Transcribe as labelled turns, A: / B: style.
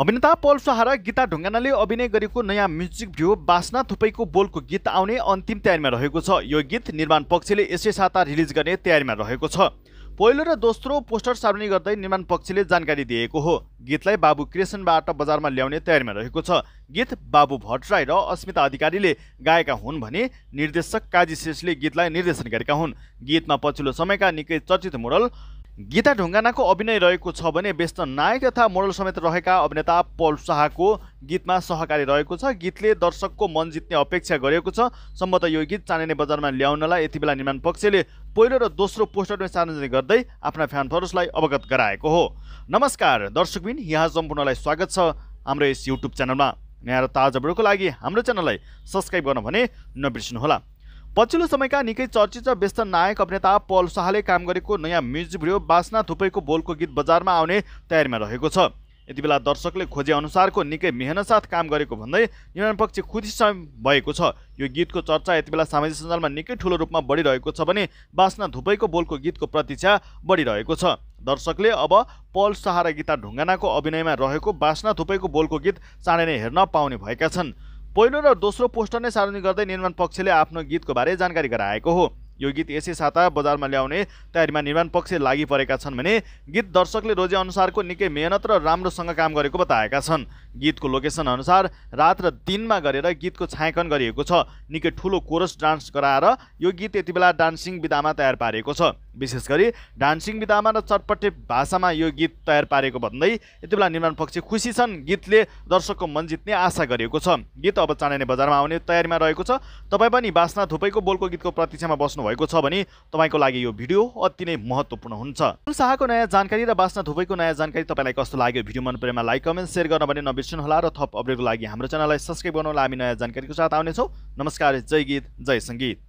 A: अभिनेता पल सहारा गीता ढुङ्गानाले अभिनय गरेको नयाँ म्युजिक भिडियो बासना थुपैको बोलको गीत आउने अन्तिम तयारीमा रहेको छ यो गीत निर्माण पक्षले यसै साता रिलिज गर्ने तयारीमा रहेको छ पहिलो र दोस्रो पोस्टर सार्वजनिक गर्दै निर्माण पक्षले जानकारी दिएको हो गीतलाई बाबु क्रिएसनबाट बजारमा ल्याउने तयारीमा रहेको छ गीत बाबु भट्टराई र अस्मिता अधिकारीले गाएका हुन् भने निर्देशक काजी श्रेष्ठले गीतलाई निर्देशन गरेका हुन् गीतमा पछिल्लो समयका निकै चर्चित मोडल गीता ढुङ्गानाको अभिनय रहेको छ भने व्यस्त नायक तथा मोडल समेत रहेका अभिनेता पल शाहको गीतमा सहकारी रहेको छ गीतले दर्शकको मन जित्ने अपेक्षा गरेको छ सम्भवत यो गीत चाँडै बजारमा ल्याउनलाई यति बेला निर्माण पक्षले पहिलो र दोस्रो पोस्टरमा सार्वजनिक गर्दै आफ्ना फ्यानफरसलाई अवगत गराएको हो नमस्कार दर्शकबिन यहाँ सम्पूर्णलाई स्वागत छ हाम्रो यस युट्युब च्यानलमा नयाँ र ताजा बढोको लागि हाम्रो च्यानललाई सब्सक्राइब गर्न भने नबिर्सिनुहोला पछिल्लो समयका निकै चर्चित र व्यस्त नायक अभिनेता पल शाहले काम गरेको नयाँ म्युजिक भिडियो बासना थुपैको बोलको गीत बजारमा आउने तयारीमा रहेको छ यति बेला दर्शकले खोजे अनुसारको निकै मेहनतसाथ काम गरेको भन्दै निर्माण पक्ष समय भएको छ यो गीतको चर्चा यति बेला सामाजिक सञ्जालमा निकै ठुलो रूपमा बढिरहेको छ भने बासना धुपैको बोलको गीतको प्रतीक्षा बढिरहेको छ दर्शकले अब पल सहारा गीता ढुङ्गानाको अभिनयमा रहेको बासना थुपैको बोलको गीत चाँडै नै हेर्न पाउने भएका छन् पहिलो र दोस्रो पोस्टर नै सार्वजनिक गर्दै निर्माण पक्षले आफ्नो गीतको बारे जानकारी गराएको हो यो गीत यसै साता बजारमा ल्याउने तयारीमा निर्माण पक्ष लागि परेका छन् भने गीत दर्शकले रोजे अनुसारको निकै मेहनत र राम्रोसँग काम गरेको बताएका छन् गीतको लोकेसन अनुसार रात र दिनमा गरेर गीतको छायाङ्कन गरिएको छ निकै ठुलो कोरस डान्स गराएर यो गीत यति बेला डान्सिङ विधामा तयार पारिएको छ विशेष गरी डान्सिङ विधामा र चटपटे भाषामा यो गीत तयार पारेको भन्दै यति बेला निर्माण पक्ष खुसी छन् गीतले दर्शकको मन जित्ने आशा गरेको छ गीत अब चाँडै नै बजारमा आउने तयारीमा रहेको छ तपाईँ पनि बास्ना थुपैको बोलको गीतको प्रतीक्षामा बस्नुभएको छ भने तपाईँको लागि यो भिडियो अति नै महत्त्वपूर्ण हुन्छ शाहको नयाँ जानकारी र बास्ना थुपैको नयाँ जानकारी तपाईँलाई कस्तो लाग्यो भिडियो मन परेमा लाइक कमेन्ट सेयर गर्न भने नबिर्सनुहोला र थप अपडेटको लागि हाम्रो च्यानललाई सब्सक्राइब गर्नुहोला हामी नयाँ जानकारीको साथ आउनेछौँ नमस्कार जय गीत जय सङ्गीत